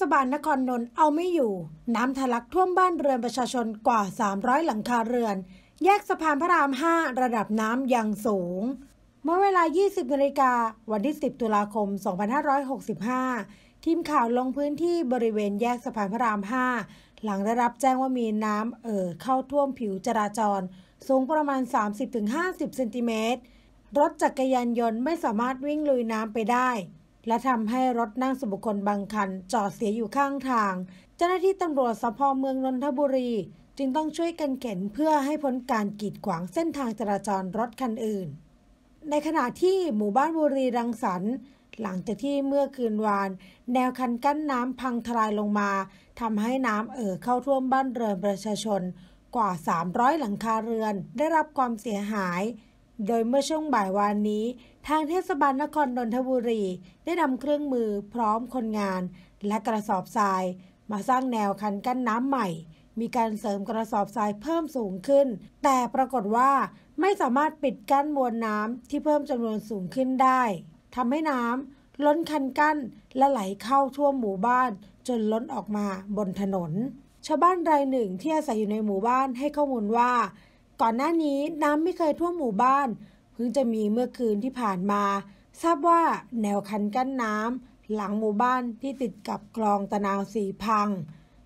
ศบาลนครนนท์เอาไม่อยู่ น้ำทะลักท่วมบ้านเรือนประชาชนกว่า 300 หลังคาเรือน แยกสะพานพระราม 5 ระดับน้ำยังสูง เมื่อเวลา 20นาฬิกาวันที่ 10 ตุลาคม 2565 ทีมข่าวลงพื้นที่บริเวณแยกสะพานพระราม 5 หลังได้รับแจ้งว่ามีน้ำเอ่อเข้าท่วมผิวจราจร สูงประมาณ 30-50 เซนติเมตร รถจักรยานยนต์ไม่สามารถวิ่งลุยน้ำไปได้และทำให้รถนั่งสุบุคคลบางคันจอดเสียอยู่ข้างทางเจ้าหน้าที่ตำรวจสพเมืองนนทบุรีจึงต้องช่วยกันเข็นเพื่อให้พ้นการกีดขวางเส้นทางจราจรรถคันอื่น ในขณะที่หมู่บ้านบุรีรังสรรหลังจากที่เมื่อคืนวาน แนวคันกั้นน้ำพังทลายลงมาทำให้น้ำเอ่อเข้าท่วมบ้านเรือนประชาชน กว่า 300 หลังคาเรือนได้รับความเสียหายโดยเมื่อช่วงบ่ายวานนี้ ทางเทศบาลนครนนทบุรีได้นำเครื่องมือพร้อมคนงาน และกระสอบทราย มาสร้างแนวคันกั้นน้ำใหม่ มีการเสริมกระสอบทรายเพิ่มสูงขึ้น แต่ปรากฏว่า ไม่สามารถปิดกั้นมวลน้ำที่เพิ่มจำนวนสูงขึ้นได้ทำให้น้ำล้นคันกั้นและไหลเข้าท่วหมู่บ้านจนล้นออกมาบนถนนชาวบ้านรายหนึ่งที่อาศัยอยู่ในหมู่บ้านให้ข้อมูลว่าก่อนหน้านี้น้ำไม่เคยท่วมหมู่บ้าน เพิ่งจะมีเมื่อคืนที่ผ่านมา ทราบว่าแนวคันกั้นน้ำหลังหมู่บ้านที่ติดกับคลองตะนาวสีพัง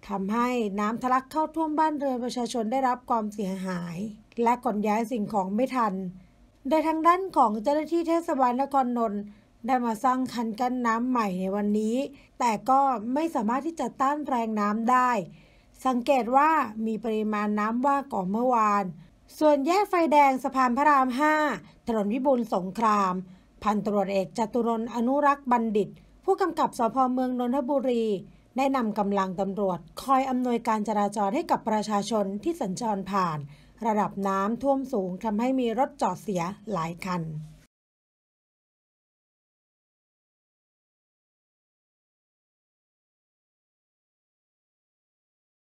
ทำให้น้ำทะลักเข้าท่วมบ้านเรือนประชาชนได้รับความเสียหาย และขนย้ายสิ่งของไม่ทัน โดยทางด้านของเจ้าหน้าที่เทศบาลนครนนท์ได้มาสร้างคันกั้นน้ำใหม่ในวันนี้ แต่ก็ไม่สามารถที่จะต้านแรงน้ำได้ สังเกตว่ามีปริมาณน้ำว่าก่อ่เมื่อวานส่วนแยกไฟแดงสะพานพระราม 5 ถนนวิบูลสงคราม พันตรวจเอกจตุรนอนุรักษ์บัณฑิต ผู้กำกับสพเมืองนนทบุรี ได้นำกำลังตำรวจ คอยอำนวยการจราจรให้กับประชาชนที่สัญจรผ่าน ระดับน้ำท่วมสูงทำให้มีรถจอดเสียหลายคัน